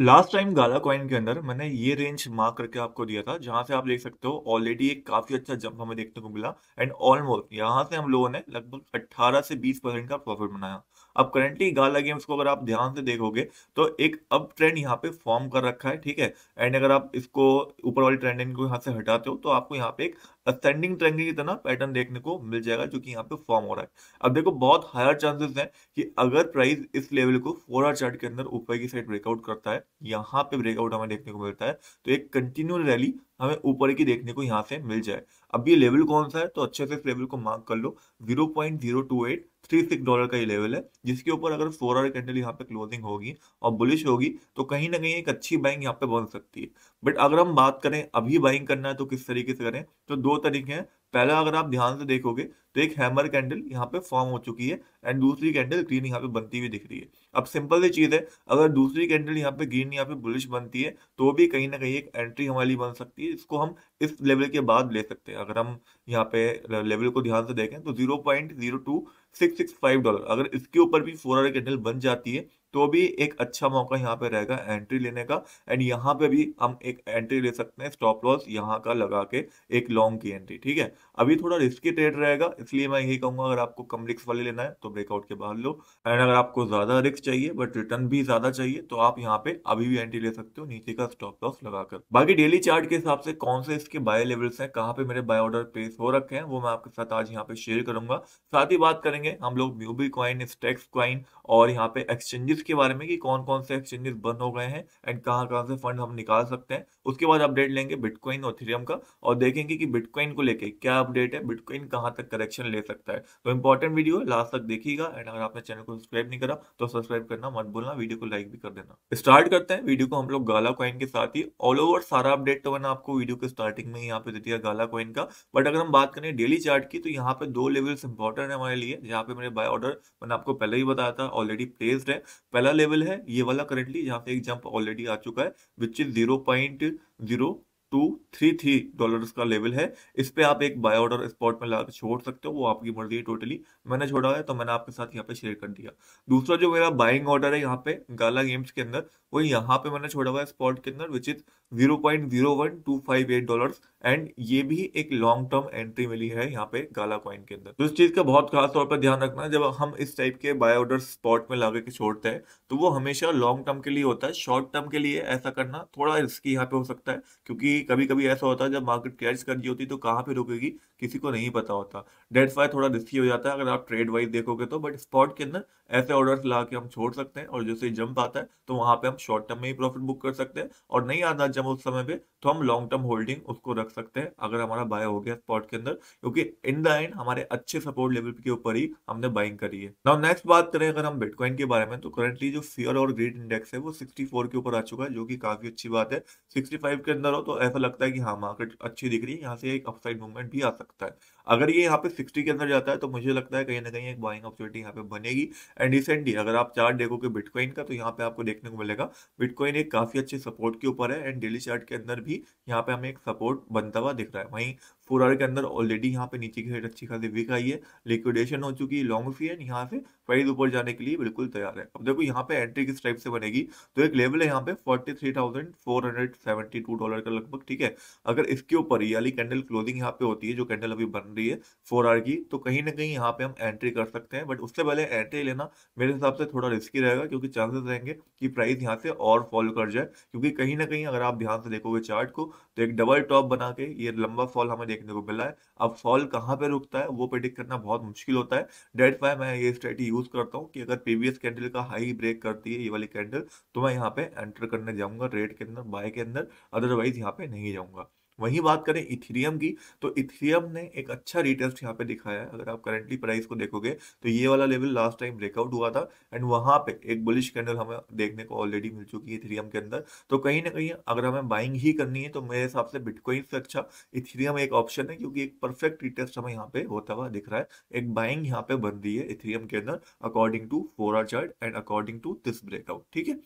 last time गाला coin के अंदर मैंने ये रेंज मार्क करके आपको दिया था जहां से आप देख सकते हो ऑलरेडी एक काफी अच्छा जंप हमें देखने को मिला एंड ऑलमोस्ट यहाँ से हम लोगों ने लगभग 18 से 20 परसेंट का प्रॉफिट बनाया अब करंटली गाला गेम्स को अगर आप ध्यान से देखोगे तो एक अप ट्रेंड यहाँ पे फॉर्म कर रखा है ठीक है एंड अगर आप इसको ऊपर वाली ट्रेंड को यहाँ से हटाते हो तो आपको यहाँ पे एक असेंडिंग ट्रेंड की तरह पैटर्न देखने को मिल जाएगा जो कि यहाँ पे फॉर्म हो रहा है अब देखो बहुत हायर चांसेस है कि अगर प्राइस इस लेवल को फोर आर चार्ट के अंदर ऊपर की साइड ब्रेकआउट करता है यहाँ पे ब्रेकआउट हमें देखने को मिलता है तो एक कंटिन्यू रैली हमें ऊपर की देखने को यहाँ से मिल जाए अब ये लेवल कौन सा है तो अच्छे से इस लेवल को मार्क कर लो zero point zero two eight three six dollar का ये लेवल है जिसके ऊपर अगर फोर आवर कैंडल यहाँ पे क्लोजिंग होगी और बुलिश होगी तो कहीं ना कहीं एक अच्छी बाइंग यहाँ पे बन सकती है बट अगर हम बात करें अभी बाइंग करना है तो किस तरीके से करें तो दो तरीके हैं पहला अगर आप ध्यान से देखोगे तो एक हैमर कैंडल यहाँ पे फॉर्म हो चुकी है एंड दूसरी कैंडल ग्रीन यहाँ पे बनती हुई दिख रही है अब सिंपल सी चीज़ है अगर दूसरी कैंडल यहाँ पे ग्रीन यहाँ पे बुलिश बनती है तो भी कहीं ना कहीं एक एंट्री हमारे लिए बन सकती है इसको हम इस लेवल के बाद ले सकते हैं अगर हम यहाँ पे लेवल को ध्यान से देखें तो zero point zero two six six five dollar अगर इसके ऊपर भी फोर आर कैंडल बन जाती है तो भी एक अच्छा मौका यहाँ पे रहेगा एंट्री लेने का एंड यहाँ पे भी हम एक एंट्री ले सकते हैं स्टॉप लॉस यहाँ का लगा के एक लॉन्ग की एंट्री ठीक है अभी थोड़ा रिस्की ट्रेड रहेगा इसलिए मैं यही कहूंगा अगर आपको कम रिस्क वाले लेना है तो ब्रेकआउट के बाहर लो एंड अगर आपको ज्यादा रिस्क चाहिए बट रिटर्न भी ज्यादा चाहिए तो आप यहाँ पे अभी भी एंट्री ले सकते हो नीचे का स्टॉप लॉस लगाकर बाकी डेली चार्ट के हिसाब से कौन से इसके बाय लेवल्स हैं कहाँ पे मेरे बाय ऑर्डर प्लेस हो रखे हैं वो मैं आपके साथ आज यहाँ पे शेयर करूंगा साथ ही बात करेंगे हम लोग म्यूबी क्वाइन स्टेक्स क्वाइन और यहाँ पे एक्सचेंजेस के बारे में कि कौन कौन से एक्सचेंजेस बंद हो गए हैं एंड कहां कहां से फंड हम निकाल सकते हैं उसके बाद अपडेट लेंगे बिटकॉइन और थीरियम का और देखेंगे कि बिटकॉइन को लेके क्या अपडेट है बिटकॉइन कहां तक करेक्शन ले सकता है तो इंपॉर्टेंट वीडियो है लास्ट तक देखिएगा एंड अगर आपने चैनल को सब्सक्राइब नहीं करा तो सब्सक्राइब करना मत भूलना वीडियो को लाइक भी कर देना स्टार्ट करते हैं वीडियो को हम लोग गाला कॉइन के साथ ही ऑल ओवर सारा अपडेट तो मैंने आपको वीडियो के स्टार्टिंग में यहाँ पे दे दिया गाला कॉइन का बट अगर हम बात करें डेली चार्ट की तो यहाँ पे दो लेवल्स इंपॉर्टेंट है हमारे लिए जहाँ पे मेरे बाय ऑर्डर मैंने आपको पहले ही बताया था ऑलरेडी प्लेस्ड है पहला लेवल है ये वाला करेंटली यहाँ पे एक जंप ऑलरेडी आ चुका है which is zero point zero two three three dollar का लेवल है इस पे आप एक बाय ऑर्डर स्पॉट में लाकर छोड़ सकते हो वो आपकी मर्जी है टोटली मैंने छोड़ा है तो मैंने आपके साथ यहाँ पे शेयर कर दिया दूसरा जो मेरा बाइंग ऑर्डर है यहाँ पे गाला गेम्स के अंदर वो यहाँ पे मैंने छोड़ा हुआ है स्पॉट के अंदर which is zero point zero one two five eight dollar and ये भी एक लॉन्ग टर्म एंट्री मिली है यहाँ पे गाला कॉइन के अंदर तो इस चीज का बहुत खास तौर पर ध्यान रखना जब हम इस टाइप के बाय ऑर्डर स्पॉट में लगा के छोड़ते हैं तो वो हमेशा लॉन्ग टर्म के लिए होता है शॉर्ट टर्म के लिए ऐसा करना थोड़ा रिस्की यहाँ पे हो सकता है क्योंकि कभी कभी ऐसा होता है जब मार्केट कैच कर दी होती तो कहाँ पे रुकेगी किसी को नहीं पता होता डेट वाई थोड़ा रिस्की हो जाता है अगर आप ट्रेड वाइज देखोगे तो बट स्पॉट के अंदर ऐसे ऑर्डर ला के हम छोड़ सकते हैं और जैसे जंप आता है तो वहां पे हम शॉर्ट टर्म में ही प्रॉफिट बुक कर सकते हैं और नहीं आता जंप उस समय पर तो हम लॉन्ग टर्म होल्डिंग उसको रख सकते हैं अगर हमारा बाय हो गया स्पॉट के अंदर क्योंकि इन द एंड हमारे अच्छे सपोर्ट लेवल के ऊपर ही हमने बाइंग करी है नाउ नेक्स्ट बात करें अगर हम बिटकॉइन के बारे में तो करंटली जो फियर और ग्रीड इंडेक्स है वो सिक्सटी के ऊपर आ चुका है जो की काफी अच्छी बात है सिक्सटी के अंदर हो तो ऐसा लगता है कि हाँ मार्केट अच्छी दिख रही है यहाँ से एक अपसाइड मूवमेंट भी आ सकता है अगर ये यहाँ पे 60 के अंदर जाता है तो मुझे लगता है कहीं ना कहीं एक बाइंग अपॉर्चुनिटी यहाँ पे बनेगी एंड रिसेंटली अगर आप चार्ट देखोगे बिटकॉइन का तो यहाँ पे आपको देखने को मिलेगा बिटकॉइन एक काफी अच्छे सपोर्ट के ऊपर है एंड डेली चार्ट के अंदर भी यहाँ पे हमें एक सपोर्ट बनता हुआ दिख रहा है वहीं फोर आवर के अंदर ऑलरेडी यहाँ पे नीचे की साइड अच्छी खासी विक आई है लिक्विडेशन हो चुकी है लॉन्ग फी एंड यहाँ से प्राइस ऊपर जाने के लिए बिल्कुल तैयार है अब देखो यहाँ पे एंट्री किस टाइप से बनेगी तो एक लेवल है यहाँ पे forty three thousand four hundred seventy two dollar का लगभग ठीक है अगर इसके ऊपर यानी कैंडल क्लोजिंग यहाँ पे होती है जो कैंडल अभी बन रही है फोर आवर की तो कहीं ना कहीं यहाँ पे हम एंट्री कर सकते हैं बट उससे पहले एंट्री लेना मेरे हिसाब से थोड़ा रिस्की रहेगा क्योंकि चांसेस रहेंगे कि प्राइस यहाँ से और फॉल कर जाए क्योंकि कहीं ना कहीं अगर आप ध्यान से देखोगे चार्ट को तो एक डबल टॉप बना के ये लंबा फॉल हमें देखने को मिला है अब फॉल कहाँ पे रुकता है वो प्रेडिक्ट करना बहुत मुश्किल होता है डेट वाई मैं ये स्ट्रेटी यूज करता हूँ कि अगर प्रीवियस कैंडल का हाई ब्रेक करती है ये वाली कैंडल तो मैं यहाँ पे एंटर करने जाऊंगा रेड के अंदर बाय के अंदर अदरवाइज यहाँ पे नहीं जाऊंगा वही बात करें इथेरियम की तो इथेरियम ने एक अच्छा रिटेस्ट यहाँ पे दिखाया है अगर आप करेंटली प्राइस को देखोगे तो ये वाला लेवल लास्ट टाइम ब्रेकआउट हुआ था एंड वहां पे एक बुलिश कैंडल हमें देखने को ऑलरेडी मिल चुकी है इथेरियम के अंदर तो कहीं ना कहीं अगर हमें बाइंग ही करनी है तो मेरे हिसाब से बिटकॉइन से अच्छा इथेरियम एक ऑप्शन है क्योंकि एक परफेक्ट रिटेस्ट हमें यहाँ पे होता हुआ दिख रहा है एक बाइंग यहाँ पे बन रही है इथेरियम के अंदर according to four hour chart and according to this breakout ठीक है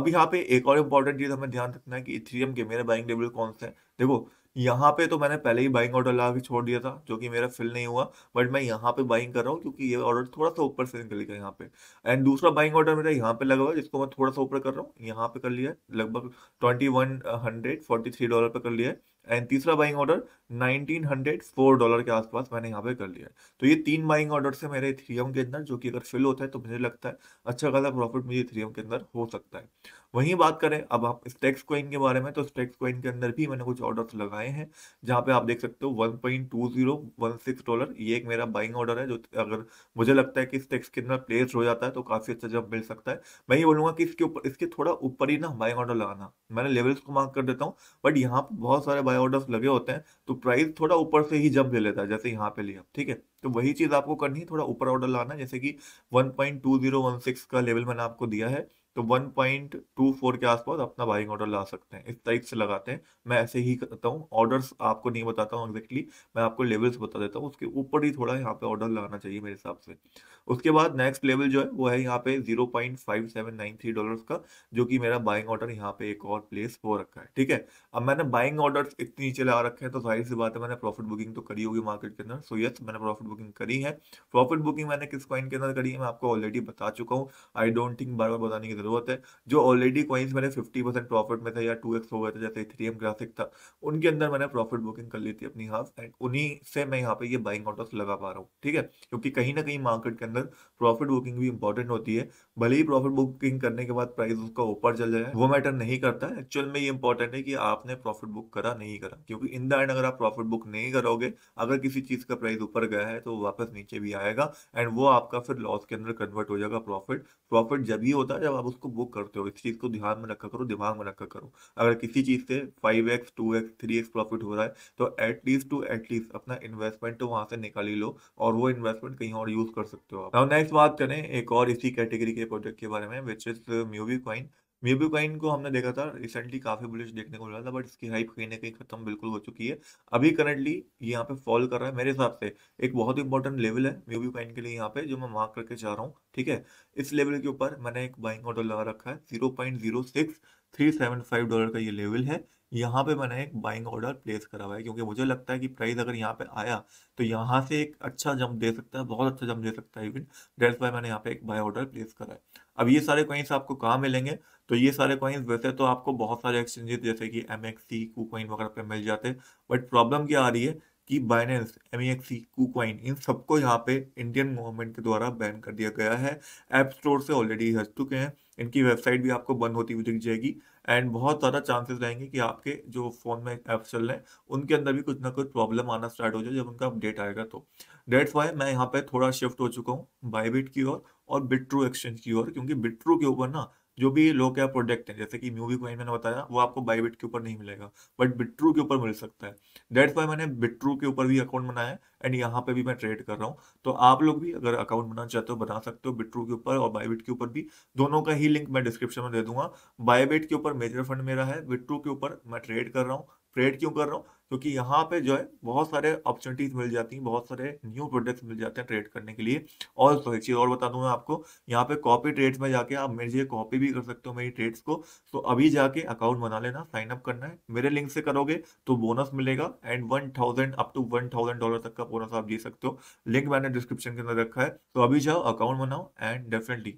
अब यहाँ पे एक और इंपॉर्टेंट चीज हमें ध्यान रखना है कि इथेरियम के मेरे बाइंग लेवल कौन से हैं देखो यहाँ पे तो मैंने पहले ही बाइंग ऑर्डर लगा के छोड़ दिया था जो कि मेरा फिल नहीं हुआ बट मैं यहाँ पे बाइंग कर रहा हूँ क्योंकि ये ऑर्डर थोड़ा सा ऊपर से निकलेगा यहाँ पे एंड दूसरा बाइंग ऑर्डर मेरा यहाँ पे लगा हुआ जिसको मैं थोड़ा सा ऊपर कर रहा हूँ यहाँ पे कर लिया है लगभग twenty one hundred forty three dollar पे कर लिया है एंड तीसरा बाइंग ऑर्डर 1904 डॉलर के आसपास मैंने यहाँ पे कर लिया है तो ये तीन बाइंग ऑर्डर से मेरे थ्रियम के अंदर जो कि अगर फिल होता है तो मुझे लगता है अच्छा खासा प्रॉफिट मुझे थ्रियम के अंदर हो सकता है वहीं बात करें अब आप स्टेक्स कॉइन के बारे में तो स्टेक्स कॉइन के अंदर भी मैंने कुछ ऑर्डर्स लगाए हैं जहाँ पे आप देख सकते हो वन डॉलर ये एक मेरा बाइंग ऑर्डर है जो अगर मुझे लगता है कि स्टेक्स के अंदर प्लेस हो जाता है तो काफ़ी अच्छा जब मिल सकता है मैं ये बोलूंगा कि इसके ऊपर इसके थोड़ा ऊपर ही ना बाइंग ऑर्डर लगाना मैंने लेवल्स को मार्क कर देता हूँ बट यहाँ पर बहुत सारे बाय ऑर्डर्स लगे होते हैं तो प्राइस थोड़ा ऊपर से ही जब ले लेता है जैसे यहाँ पे लिया ठीक है तो वही चीज़ आपको करनी है थोड़ा ऊपर ऑर्डर लाना जैसे कि वन का लेवल मैंने आपको दिया है तो 1.24 के आसपास अपना बाइंग ऑर्डर ला सकते हैं इस तरीके से लगाते हैं मैं ऐसे ही करता हूँ ऑर्डर्स आपको नहीं बताता हूँ एग्जैक्टली मैं आपको लेवल्स बता देता हूँ उसके ऊपर ही थोड़ा यहाँ पे ऑर्डर लगाना चाहिए मेरे हिसाब से उसके बाद नेक्स्ट लेवल जो है वो है यहाँ पे zero point five seven nine three dollar का जो कि मेरा बाइंग ऑर्डर यहाँ पे एक और प्लेस हो रखा है ठीक है अब मैंने बाइंग ऑर्डर इतनी नीचे ला रखे हैं तो जाहिर सी बात है मैंने प्रॉफिट बुकिंग तो करी होगी मार्केट के अंदर सो यस मैंने प्रॉफिट बुकिंग करी है प्रॉफिट बुकिंग मैंने किस कॉइन के अंदर करी है मैं आपको ऑलरेडी बता चुका हूँ आई डोंट थिंक बार बार बताने की ज़रूरत है जो ऑलरेडी कॉइन्स मैंने फिफ्टी परसेंट प्रॉफिट में था या टू एक्स हो गया था जैसे थ्री एम ग्राफिक था उनके अंदर मैंने प्रॉफिट बुकिंग कर ली थी अपनी हाफ एंड उन्हीं से मैं यहाँ पे ये बाइंग ऑर्डर्स लगा पा रहा हूँ ठीक है क्योंकि कहीं ना कहीं मार्केट के अंदर प्रॉफिट बुकिंग भी इंपॉर्टेंट होती है भले ही प्रॉफिट बुकिंग करने के बाद प्राइस उसका ऊपर चल जाए वो मैटर नहीं करता एक्चुअल में ये इंपॉर्टेंट है कि आपने प्रॉफिट बुक करा नहीं करा क्योंकि इन द एंड अगर आप प्रॉफिट बुक नहीं करोगे अगर किसी चीज़ का प्राइस ऊपर गया है तो वापस नीचे भी आएगा एंड वो आपका फिर लॉस के अंदर कन्वर्ट हो जाएगा प्रॉफिट प्रॉफिट जब ही होता है जब आप उसको बुक करते हो इस चीज़ को ध्यान में रखा करो दिमाग में रखा करो अगर किसी चीज़ से five x two x three x profit हो रहा है तो एटलीस्ट टू एटलीस्ट अपना इन्वेस्टमेंट तो वहाँ से निकाल ही लो और वो इन्वेस्टमेंट कहीं और यूज कर सकते हो आप नेक्स्ट बात करें एक और इसी कैटेगरी के प्रोडक्ट के बारे में विच इज म्यूवी क्वाइन वेबी कॉइन को हमने देखा था रिसेंटली काफी बुलिश देखने को मिला था बट इसकी हाइप कहीं ना कहीं खत्म बिल्कुल हो चुकी है अभी करंटली यहाँ पे फॉल कर रहा है मेरे हिसाब से एक बहुत इंपॉर्टेंट लेवल है मेबी कॉइन के लिए यहाँ पे जो मैं मार्क करके जा रहा हूँ ठीक है इस लेवल के ऊपर मैंने एक बाइंग ऑर्डर लगा रखा है zero point zero six three seven five dollar का ये लेवल है यहाँ पे मैंने एक बाइंग ऑर्डर प्लेस करा हुआ है क्योंकि मुझे लगता है कि प्राइस अगर यहाँ पे आया तो यहाँ से एक अच्छा जंप दे सकता है बहुत अच्छा जंप दे सकता है इवन डेट्स बाय मैंने यहाँ पे एक बाय ऑर्डर प्लेस करा है अब ये सारे कॉइन्स आपको कहाँ मिलेंगे तो ये सारे कॉइन्स वैसे तो आपको बहुत सारे एक्सचेंजेस जैसे कि एम एक्स सी वगैरह पे मिल जाते हैं बट प्रॉब्लम क्या आ रही है कि बाइनेंस एम कुकवाइन इन सबको यहाँ पे इंडियन गवर्नमेंट के द्वारा बैन कर दिया गया है ऐप स्टोर से ऑलरेडी हट चुके हैं इनकी वेबसाइट भी आपको बंद होती हुई दिख जाएगी एंड बहुत ज़्यादा चांसेस रहेंगे कि आपके जो फ़ोन में ऐप्स चल रहे हैं उनके अंदर भी कुछ ना कुछ प्रॉब्लम आना स्टार्ट हो जाए जब उनका अपडेट आएगा तो डेट्स वाई मैं यहाँ पे थोड़ा शिफ्ट हो चुका हूँ बाईबिट की ओर और, और बिट्रू एक्सचेंज की ओर क्योंकि बिट्रू के ऊपर ना जो भी लो क्या प्रोडक्ट है जैसे कि म्यूवी कॉइन मैंने बताया वो आपको बाईबिट के ऊपर नहीं मिलेगा बट बिट्रू के ऊपर मिल सकता है दैट्स वाई मैंने बिट्रू के ऊपर भी अकाउंट बनाया है एंड यहाँ पे भी मैं ट्रेड कर रहा हूँ तो आप लोग भी अगर अकाउंट बनाना चाहते हो बना सकते हो बिट्रू के ऊपर और बाईबिट के ऊपर भी दोनों का ही लिंक मैं डिस्क्रिप्शन में दे दूंगा बाईबिट के ऊपर मेजर फंड मेरा है बिट्रू के ऊपर मैं ट्रेड कर रहा हूँ ट्रेड क्यों कर रहा हूँ क्योंकि तो यहाँ पे जो है बहुत सारे अपॉर्चुनिटीज मिल जाती हैं बहुत सारे न्यू प्रोडक्ट्स मिल जाते हैं ट्रेड करने के लिए और तो एक चीज़ और बता दूँ मैं आपको यहाँ पे कॉपी ट्रेड्स में जाके आप मेरे लिए कॉपी भी कर सकते हो मेरी ट्रेड्स को तो अभी जाके अकाउंट बना लेना साइन अप करना है मेरे लिंक से करोगे तो बोनस मिलेगा and one thousand up to one thousand dollar तक का बोनस आप दे सकते हो लिंक मैंने डिस्क्रिप्शन के अंदर रखा है तो अभी जाओ अकाउंट बनाओ एंड डेफिनेटली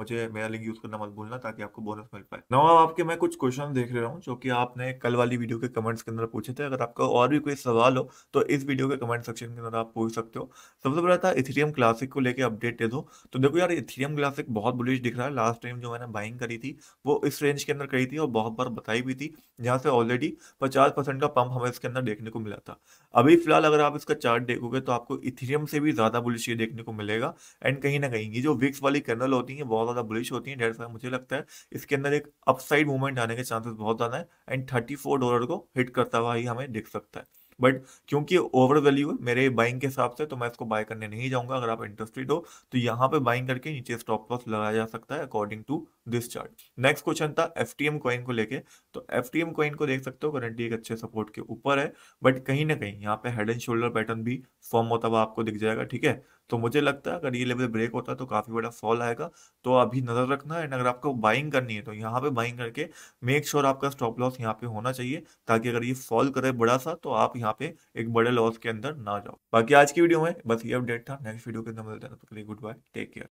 मुझे मेरा लिंक यूज करना मत भूलना ताकि आपको बोनस मिल पाए नवा आपके मैं कुछ क्वेश्चन देख रहा हूँ जो कि आपने कल वाली वीडियो के कमेंट्स के अंदर पूछे थे अगर आप आपका और भी कोई सवाल हो तो इस वीडियो के कमेंट सेक्शन के अंदर आप पूछ सकते हो सबसे पहला था इथेरियम क्लासिक को लेकर अपडेट दे दो तो देखो यार इथेरियम क्लासिक बहुत बुलिश दिख रहा है लास्ट टाइम जो मैंने बाइंग करी थी वो इस रेंज के अंदर करी थी और बहुत बार बताई भी थी जहाँ से ऑलरेडी पचास परसेंट का पंप हमें इसके अंदर देखने को मिला था अभी फिलहाल अगर आप इसका चार्ट देखोगे तो आपको इथेरियम से भी ज़्यादा बुलिश ये देखने को मिलेगा एंड कहीं ना कहीं ये जो विक्स वाली कैंडल होती है बहुत ज़्यादा बुलिश होती है डेढ़ साल मुझे लगता है इसके अंदर एक अपसाइड मूवमेंट आने के चांसेस बहुत ज़्यादा है एंड थर्टी डॉलर को हिट करता हुआ ही हमें दिख बिक सकता है बट क्योंकि ओवर वैल्यू है मेरे बाइंग के हिसाब से तो मैं इसको बाय करने नहीं जाऊंगा अगर आप इंटरेस्टेड हो तो यहाँ पे बाइंग करके नीचे स्टॉप लॉस लगाया जा सकता है according to this chart next question था एफ टी एम कॉइन को लेके तो एफ टी एम कॉइन को देख सकते हो करंटली एक अच्छे सपोर्ट के ऊपर है बट कहीं ना कहीं यहाँ पे हेड एंड शोल्डर पैटर्न भी फॉर्म होता हुआ आपको दिख जाएगा ठीक है तो मुझे लगता है अगर ये लेवल ब्रेक होता है तो काफी बड़ा फॉल आएगा तो अभी नजर रखना एंड अगर आपको बाइंग करनी है तो यहाँ पे बाइंग करके मेक श्योर sure आपका स्टॉप लॉस यहाँ पे होना चाहिए ताकि अगर ये फॉल करे बड़ा सा तो आप यहाँ पे एक बड़े लॉस के अंदर ना जाओ बाकी आज की वीडियो में बस ये अपडेट था नेक्स्ट वीडियो के अंदर मिलते हैं गुड बाय टेक केयर